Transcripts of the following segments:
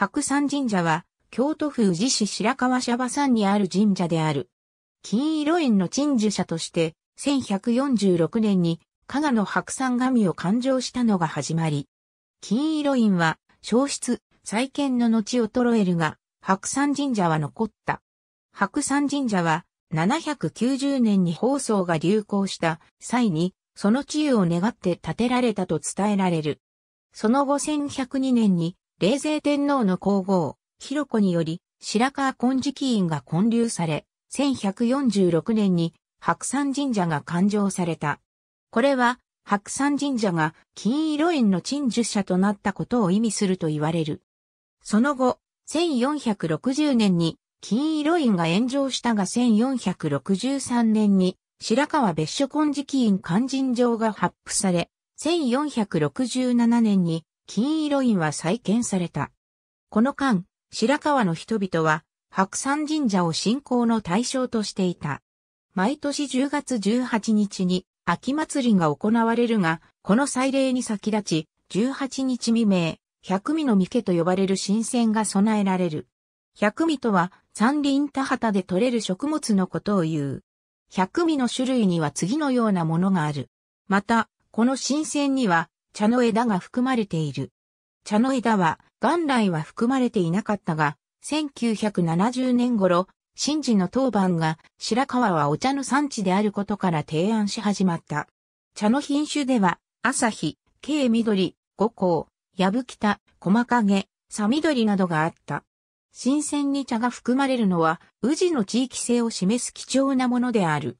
白山神社は、京都府宇治市白川社場山にある神社である。金色園の鎮守者として、1146年に、加賀の白山神を勘定したのが始まり。金色院は、消失、再建の後衰えるが、白山神社は残った。白山神社は、790年に放送が流行した際に、その治癒を願って建てられたと伝えられる。その後1102年に冷泉天皇の皇后、広子により、白川金色院が建立され、1146年に白山神社が誕生された。これは、白山神社が金色園の鎮守者となったことを意味すると言われる。その後、1460年に金色院が炎上したが1463年に白川別所金色院勧進状が発布され、1467年に金色院は再建された。この間、白川の人々は、白山神社を信仰の対象としていた。毎年10月18日に秋祭りが行われるが、この祭礼に先立ち、18日未明、百味の御家と呼ばれる神仙が備えられる。百味とは山林田畑で採れる食物のことを言う。百味の種類には次のようなものがある。また、この神仙には茶の枝が含まれている。茶の枝は元来は含まれていなかったが、1970年頃、神事の当番が白川はお茶の産地であることから提案し始まった。茶の品種では、朝日、軽緑、五香、矢吹田、た、細影、さ緑などがあった。新鮮に茶が含まれるのは、宇治の地域性を示す貴重なものである。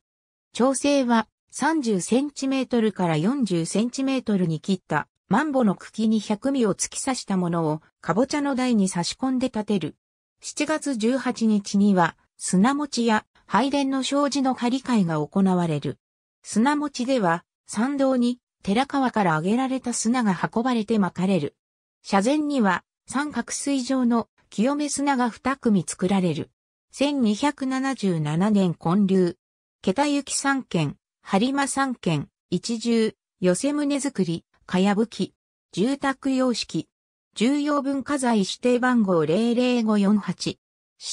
調整は、30センチメートルから40センチメートルに切ったマンボの茎に百味を突き刺したものをかぼちゃの台に差し込んで立てる。7月18日には砂餅や拝殿の障子の張り替えが行われる。砂餅では参道に寺川からあげられた砂が運ばれて巻かれる。車前には三角水状の清め砂が二組作られる。1277年建立。桁行三軒、播磨三軒、一重、寄せ棟作り、かやぶき、住宅様式、重要文化財指定番号00548、指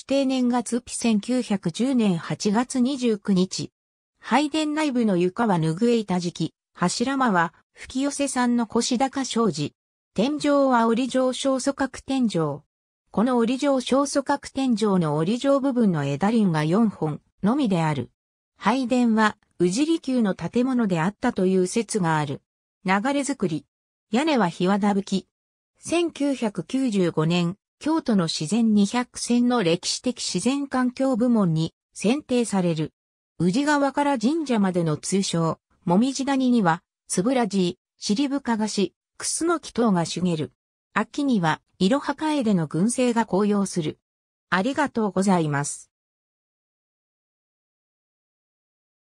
定年月日1910年8月29日、拝殿内部の床は拭えいた時期、柱間は吹き寄せさんの腰高障子、天井は折状小祖角天井。この折状小祖角天井の折状部分の枝輪が4本のみである。拝殿は宇治利休の建物であったという説がある。流れ作り。屋根は日和田吹き。1995年、京都の自然200選の歴史的自然環境部門に選定される。宇治川から神社までの通称、もみじ谷には、つぶらじ、しりぶかがし、くすの木等が茂る。秋には、いろはかえでの群生が紅葉する。ありがとうございます。